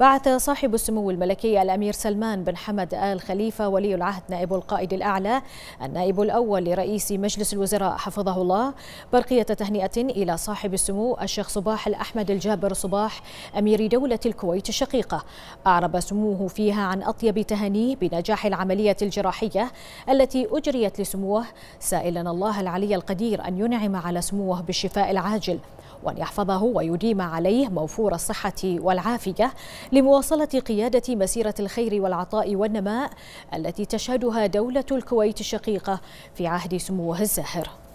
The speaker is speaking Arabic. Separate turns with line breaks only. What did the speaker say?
بعث صاحب السمو الملكي الأمير سلمان بن حمد آل خليفة ولي العهد نائب القائد الأعلى النائب الأول لرئيس مجلس الوزراء حفظه الله برقية تهنئة إلى صاحب السمو الشيخ صباح الأحمد الجابر صباح أمير دولة الكويت الشقيقة أعرب سموه فيها عن أطيب تهانيه بنجاح العملية الجراحية التي أجريت لسموه سائلا الله العلي القدير أن ينعم على سموه بالشفاء العاجل وأن يحفظه ويديم عليه موفور الصحة والعافية لمواصلة قيادة مسيرة الخير والعطاء والنماء التي تشهدها دولة الكويت الشقيقة في عهد سموه الزاهر